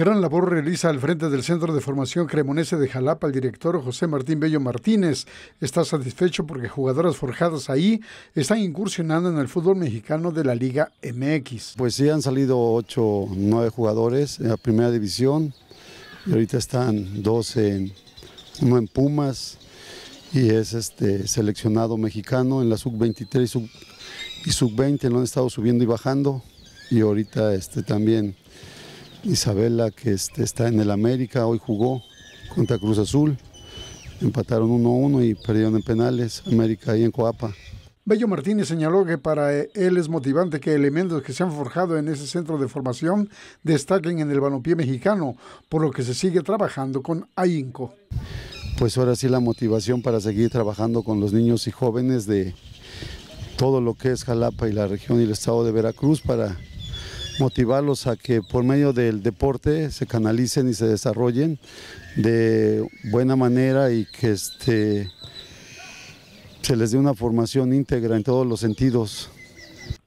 Gran labor realiza al frente del Centro de Formación Cremonese de Jalapa el director José Martín Bello Martínez. Está satisfecho porque jugadoras forjadas ahí están incursionando en el fútbol mexicano de la Liga MX. Pues sí, han salido 8, 9 jugadores en la primera división. Y ahorita están 12 en, en Pumas y es este seleccionado mexicano en la sub-23 y sub-20, Lo han estado subiendo y bajando. Y ahorita este, también Isabela, que este, está en el América, hoy jugó contra Cruz Azul. Empataron 1-1 y perdieron en penales. América ahí en Coapa. Bello Martínez señaló que para él es motivante que elementos que se han forjado en ese centro de formación destaquen en el balompié mexicano, por lo que se sigue trabajando con AINCO. Pues ahora sí la motivación para seguir trabajando con los niños y jóvenes de todo lo que es Jalapa y la región y el estado de Veracruz para motivarlos a que por medio del deporte se canalicen y se desarrollen de buena manera y que este, se les dé una formación íntegra en todos los sentidos.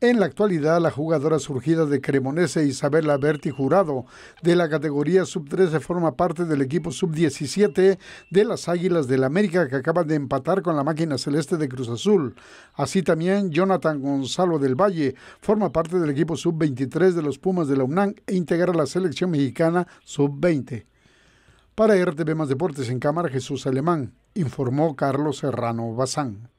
En la actualidad, la jugadora surgida de Cremonese Isabela Berti Jurado de la categoría sub-13 forma parte del equipo sub-17 de las Águilas del América que acaban de empatar con la máquina celeste de Cruz Azul. Así también Jonathan Gonzalo del Valle forma parte del equipo sub-23 de los Pumas de la UNAM e integra la selección mexicana sub-20. Para RTV Más Deportes en Cámara Jesús Alemán, informó Carlos Serrano Bazán.